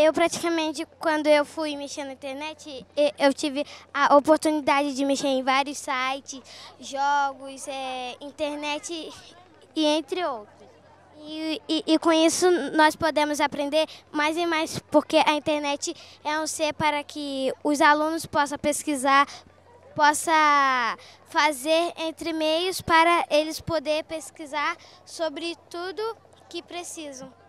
Eu praticamente, quando eu fui mexer na internet, eu tive a oportunidade de mexer em vários sites, jogos, é, internet e entre outros. E, e, e, com isso nós podemos aprender mais e mais, porque a internet é um ser para que os alunos possam pesquisar, possa fazer entre meios para eles poder pesquisar sobre tudo que precisam.